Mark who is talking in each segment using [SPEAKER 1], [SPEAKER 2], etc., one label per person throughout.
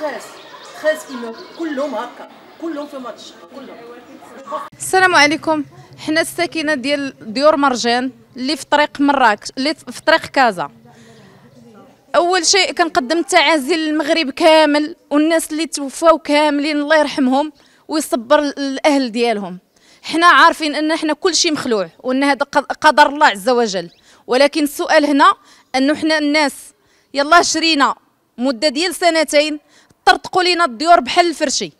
[SPEAKER 1] خاس خاس كيما كلهم هكا كلهم في ماتش كلهم
[SPEAKER 2] السلام عليكم حنا الساكنه ديال ديور مرجان اللي في طريق مراكش اللي في طريق كازا اول شيء كنقدم التعازي للمغرب كامل والناس اللي توفاو كاملين الله يرحمهم ويصبر الاهل ديالهم حنا عارفين ان حنا كل شيء مخلوع وان هذا قدر الله عز وجل ولكن السؤال هنا انه حنا الناس يلا شرينا مده ديال سنتين طرطقوا لينا الديور بحال الفرشي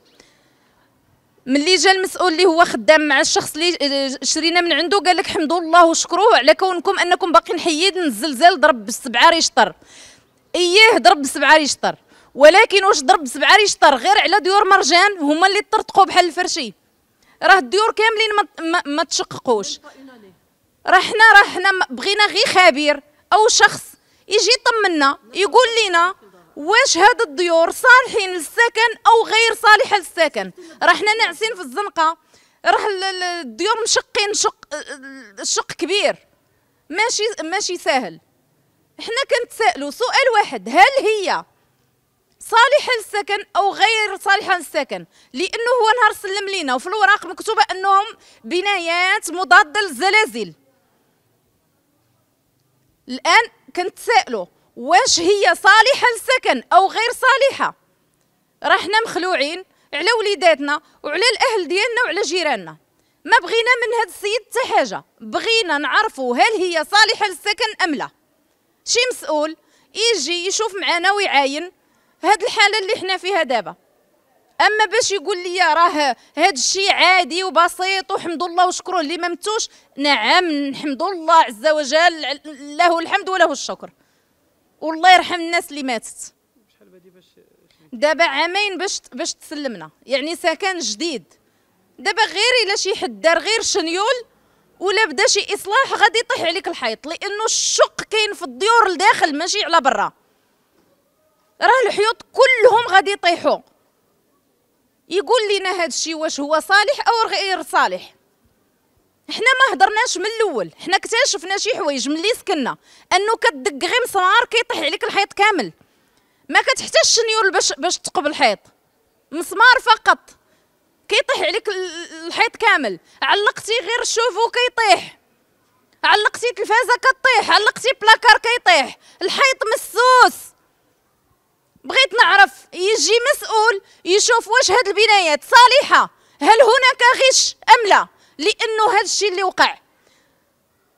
[SPEAKER 2] ملي جا المسؤول اللي هو خدام مع الشخص اللي آه، شرينا من عنده قال لك حمد الله وشكروه على كونكم انكم باقيين حيين الزلزال ضرب بسبعة ريشطر اييه ضرب بسبعة ريشطر ولكن واش ضرب بسبعه ريشطر غير على ديور مرجان هما اللي طرطقوا بحال الفرشي راه الديور كاملين ما, ما, ما تشققوش راه حنا راه حنا بغينا غير خبير او شخص يجي يطمنا يقول لنا واش هاد الديور صالحين للسكن او غير صالحه للسكن راه حنا ناعسين في الزنقه راه الديور مشقين شق شق كبير ماشي ماشي ساهل حنا كنتسائلوا سؤال واحد هل هي صالحه للسكن او غير صالحه للسكن لانه هو نهار سلم لينا وفي الوراق مكتوبه انهم بنايات مضاده للزلازل الان كنتسائلوا واش هي صالحه للسكن او غير صالحه راه حنا مخلوعين على وليداتنا وعلى الاهل ديالنا وعلى جيراننا ما بغينا من هذا السيد حتى حاجه بغينا نعرفوا هل هي صالحه للسكن ام لا شي مسؤول يجي يشوف معنا ويعاين هاد الحاله اللي حنا فيها دابا اما باش يقول لي راه هاد الشيء عادي وبسيط وحمد الله وشكره اللي ممتوش نعم نحمد الله عز وجل له الحمد وله الشكر والله يرحم الناس اللي ماتت دابا عامين باش باش تسلمنا يعني سكن جديد دابا غير الا شي حد دار غير شنيول ولا بدا شي اصلاح غادي يطيح عليك الحيط لانه الشق كاين في الديور لداخل ماشي على برا راه الحيوط كلهم غادي يطيحوا يقول لنا هذا الشيء واش هو صالح او غير صالح حنا ما هضرناش من الاول حنا اكتشفنا شي حوايج ملي سكننا انه كدق غير مسمار كيطيح عليك الحيط كامل ما كتحتاجش شنيول باش باش تقب الحيط مسمار فقط كيطيح عليك الحيط كامل علقتي غير شوفو كيطيح علقتي تلفازه كطيح علقتي بلاكار كيطيح الحيط مسوس بغيت نعرف يجي مسؤول يشوف واش هاد البنايات صالحه هل هناك غش ام لا لانه هذا الشيء اللي وقع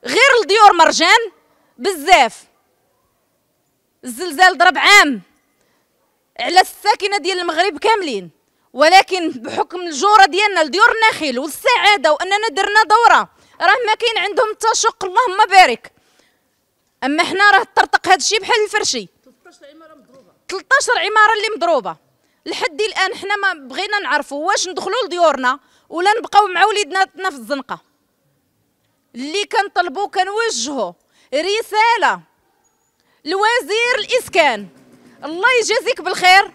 [SPEAKER 2] غير الديور مرجان بزاف الزلزال ضرب عام على الساكنه ديال المغرب كاملين ولكن بحكم الجوره ديالنا لديور النخيل والسعاده واننا درنا دوره راه ما كاين عندهم التشق اللهم بارك اما حنا راه طرطق هذا الشيء بحال الفرشي 13 عماره مضروبه 13 عماره اللي مضروبه لحد الان حنا ما بغينا نعرفوا واش ندخلوا لديورنا ولا نبقاو مع وليدنا في الزنقه اللي كنطلبوا كنوجهوا رساله لوزير الاسكان الله يجازيك بالخير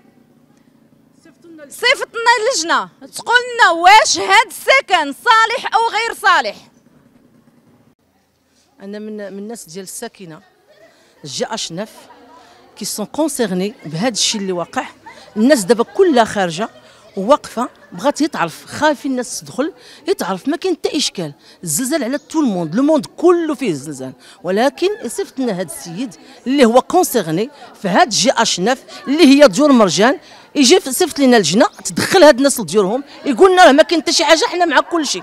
[SPEAKER 2] صيفط لنا اللجنه تقول لنا واش هاد
[SPEAKER 1] السكن صالح او غير صالح انا من من الناس ديال الساكنه جا اشنف كي سون كونسيرني بهذا الشيء اللي واقع الناس دابا كلها خارجه وواقفه بغات يتعرف خايفين الناس تدخل يتعرف ما كاين حتى اشكال الزلزال على تو الموند الموند كله فيه الزلزال ولكن صيفط لنا هذا السيد اللي هو كونسيرني في هاد جي اش نف اللي هي ديور مرجان يجي صيفط لنا لجنه تدخل هاد الناس لديورهم يقول لنا راه ما كاين حتى شي حاجه حنا مع كل شيء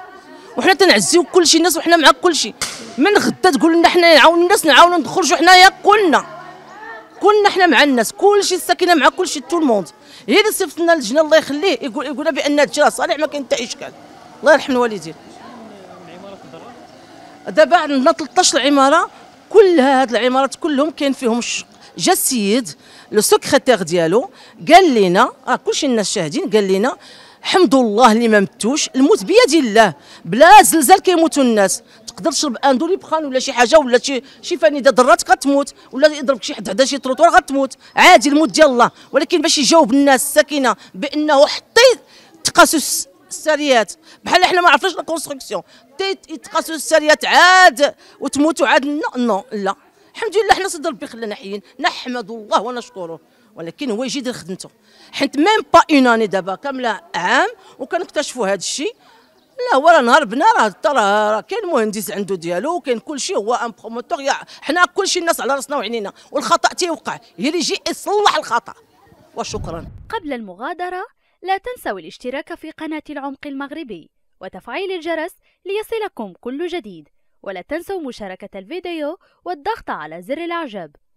[SPEAKER 1] وحنا تنعزيو كل شيء الناس وحنا مع كل شيء من غدا تقول لنا حنا نعاون الناس نعاونو نخرجوا حنايا كلنا كلنا حنا مع الناس كل شيء الساكنه مع كل شيء تو الموند هي اللي صيفط لنا اللجنه الله يخليه يقول يقول بان هذا راه صالح ما كاين حتى اشكال الله يرحم الوالدين دابا عندنا 13 عماره كلها هاد العمارات كلهم كاين فيهم الشق جا السيد لو سكرتير ديالو قال لنا راه كلشي الناس شاهدين قال لنا الحمد لله اللي ما متوش الموت بيد الله بلا زلزال كيموتوا الناس تقدر تشرب ان بخان ولا شي حاجه ولا شي شي فانيده ضرات كتموت ولا يضربك شي حد حدا شي تروطوار غتموت عادي الموت ديال الله ولكن باش يجاوب الناس الساكنه بانه حطي تقاسس السريات بحال حنا ما عرفناش لا كونستركسيون يتقاسوا السريات عاد وتموتوا عاد نو نو لا الحمد لله حنا صدر ربي خلانا حيين نحمد الله ونشكره ولكن هو يجي يدير خدمته حيت ميم با اون اني دابا كامله عام وكنكتشفوا هذا الشيء لا هو راه نهار بنا راه ترى كاين مهندس عنده ديالو وكاين كل شيء هو ان بروموتور حنا كل شيء الناس على راسنا وعينينا والخطا تيوقع هي اللي يجي يصلح الخطا وشكرا
[SPEAKER 2] قبل المغادره لا تنسوا الاشتراك في قناه العمق المغربي وتفعيل الجرس ليصلكم كل جديد ولا تنسوا مشاركه الفيديو والضغط على زر الاعجاب